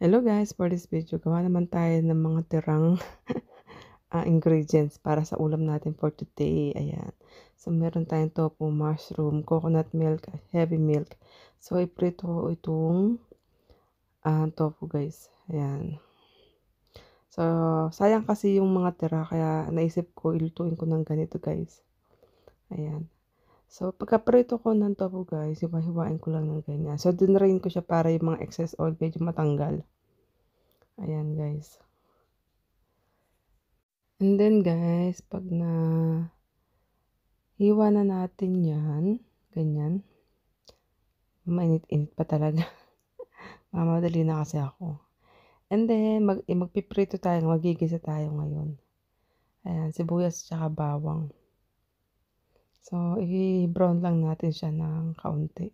Hello guys, for this video, gawa naman tayo ng mga tirang uh, ingredients para sa ulam natin for today. Ayan. So, meron tayong tofu, mushroom, coconut milk, heavy milk. So, iprito ko itong uh, tofu guys. Ayan. So, sayang kasi yung mga tira, kaya naisip ko, ilutuin ko ng ganito guys. Ayan. So, pagka-prito ko ng tofu guys, hiwa-hiwain ko lang ng ganyan. So, dinrain ko siya para yung mga excess oil medyo matanggal. Ayan guys. And then guys, pag na hiwa na natin yan, ganyan, mainit-init pa talaga. Mamadali na kasi ako. And then, mag, eh, magpiprito tayo, magigisa tayo ngayon. Ayan, sibuyas tsaka bawang. So, i-brown lang natin siya ng kaunti.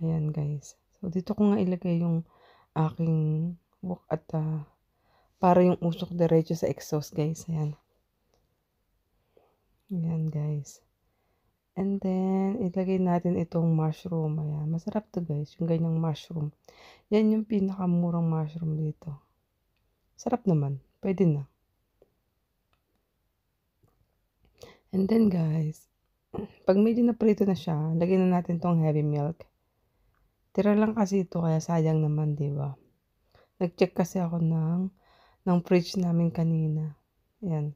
Ayan guys. So, dito ko nga ilagay yung aking wok at uh, para yung usok diretso sa exhaust guys. Ayan. Ayan guys. And then, ilagay natin itong mushroom. Ayan. Masarap to guys. Yung ganyang mushroom. Yan yung pinakamurang mushroom dito. Sarap naman. Pwede na. And then guys, pag medyo naprito na siya, lagyan na natin tong heavy milk. Tira lang kasi ito kaya sayang naman, 'di ba? Nag-check kasi ako ng ng fridge namin kanina. Ayun.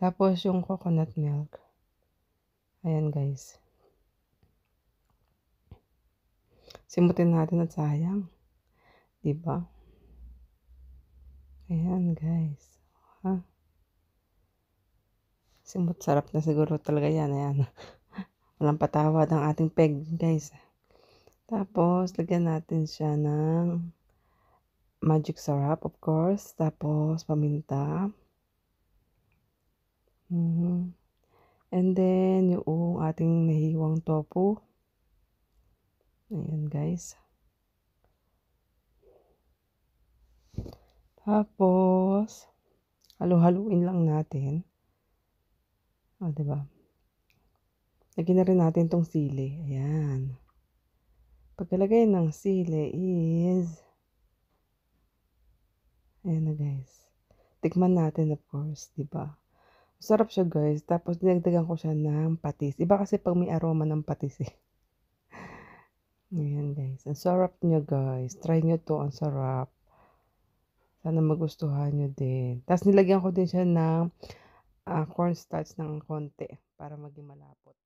Tapos yung coconut milk. Ayun guys. Simutin natin at sayang. 'Di ba? Ayun guys. Simot sarap na siguro talaga yan. Ayan. Walang patawad ang ating peg, guys. Tapos, lagyan natin siya ng magic syrup, of course. Tapos, paminta. Mm -hmm. And then, yung ating nahiwang tofu. Ayan, guys. Tapos, halo-haluin lang natin. O, oh, ah, diba? Lagyan na rin natin tong sili. Ayan. Pagkalagay ng sili is... Ayan na guys. Tikman natin of course, di ba? Sarap siya guys. Tapos dinagdagan ko siya ng patis. Iba kasi pag may aroma ng patis eh. Ayan guys. Ang sarap niya guys. Try niyo to. Ang sarap. Sana magustuhan niyo din. Tapos nilagyan ko din siya ng ah, cornstarch ng konti para maging malapot.